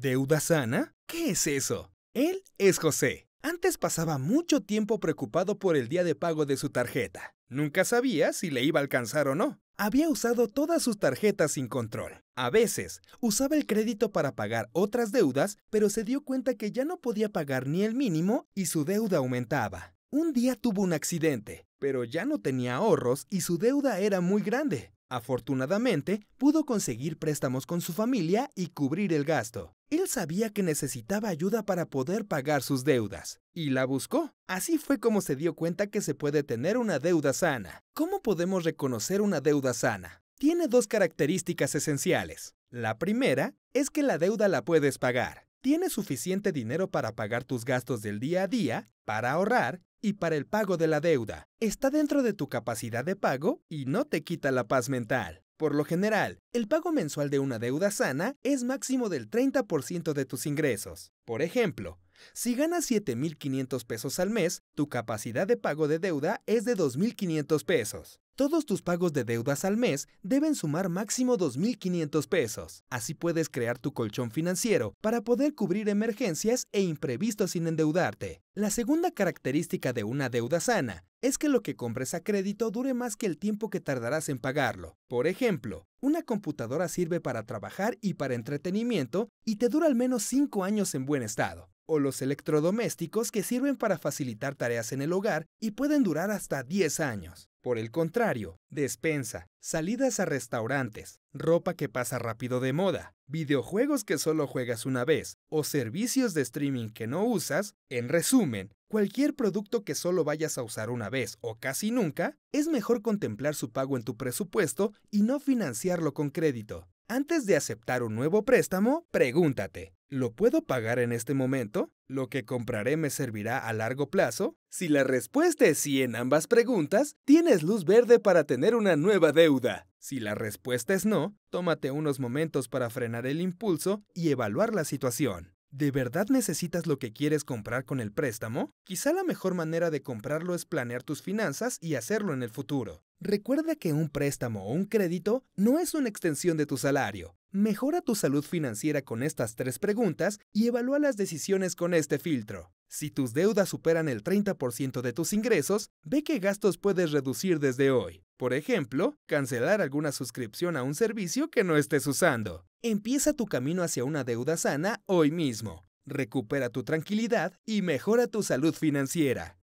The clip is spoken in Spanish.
¿Deuda sana? ¿Qué es eso? Él es José. Antes pasaba mucho tiempo preocupado por el día de pago de su tarjeta. Nunca sabía si le iba a alcanzar o no. Había usado todas sus tarjetas sin control. A veces, usaba el crédito para pagar otras deudas, pero se dio cuenta que ya no podía pagar ni el mínimo y su deuda aumentaba. Un día tuvo un accidente, pero ya no tenía ahorros y su deuda era muy grande. Afortunadamente, pudo conseguir préstamos con su familia y cubrir el gasto. Él sabía que necesitaba ayuda para poder pagar sus deudas, y la buscó. Así fue como se dio cuenta que se puede tener una deuda sana. ¿Cómo podemos reconocer una deuda sana? Tiene dos características esenciales. La primera es que la deuda la puedes pagar. Tienes suficiente dinero para pagar tus gastos del día a día, para ahorrar y para el pago de la deuda. Está dentro de tu capacidad de pago y no te quita la paz mental. Por lo general, el pago mensual de una deuda sana es máximo del 30% de tus ingresos. Por ejemplo, si ganas 7.500 pesos al mes, tu capacidad de pago de deuda es de 2.500 pesos. Todos tus pagos de deudas al mes deben sumar máximo 2.500 pesos. Así puedes crear tu colchón financiero para poder cubrir emergencias e imprevistos sin endeudarte. La segunda característica de una deuda sana es que lo que compres a crédito dure más que el tiempo que tardarás en pagarlo. Por ejemplo, una computadora sirve para trabajar y para entretenimiento y te dura al menos 5 años en buen estado o los electrodomésticos que sirven para facilitar tareas en el hogar y pueden durar hasta 10 años. Por el contrario, despensa, salidas a restaurantes, ropa que pasa rápido de moda, videojuegos que solo juegas una vez o servicios de streaming que no usas, en resumen, cualquier producto que solo vayas a usar una vez o casi nunca, es mejor contemplar su pago en tu presupuesto y no financiarlo con crédito. Antes de aceptar un nuevo préstamo, pregúntate, ¿lo puedo pagar en este momento? ¿Lo que compraré me servirá a largo plazo? Si la respuesta es sí en ambas preguntas, tienes luz verde para tener una nueva deuda. Si la respuesta es no, tómate unos momentos para frenar el impulso y evaluar la situación. ¿De verdad necesitas lo que quieres comprar con el préstamo? Quizá la mejor manera de comprarlo es planear tus finanzas y hacerlo en el futuro. Recuerda que un préstamo o un crédito no es una extensión de tu salario. Mejora tu salud financiera con estas tres preguntas y evalúa las decisiones con este filtro. Si tus deudas superan el 30% de tus ingresos, ve qué gastos puedes reducir desde hoy. Por ejemplo, cancelar alguna suscripción a un servicio que no estés usando. Empieza tu camino hacia una deuda sana hoy mismo. Recupera tu tranquilidad y mejora tu salud financiera.